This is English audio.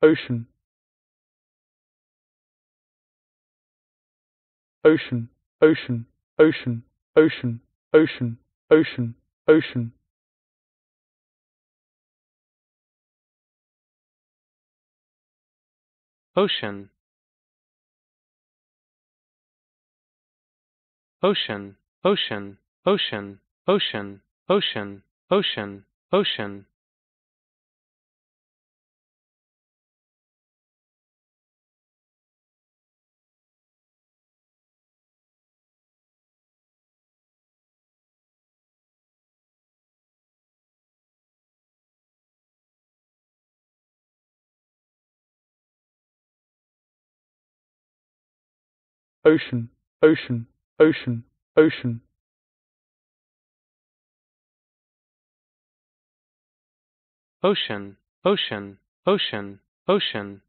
ocean ocean ocean ocean ocean ocean ocean ocean ocean ocean ocean ocean ocean ocean ocean ocean ocean, ocean, ocean, ocean. Ocean, ocean, ocean, ocean.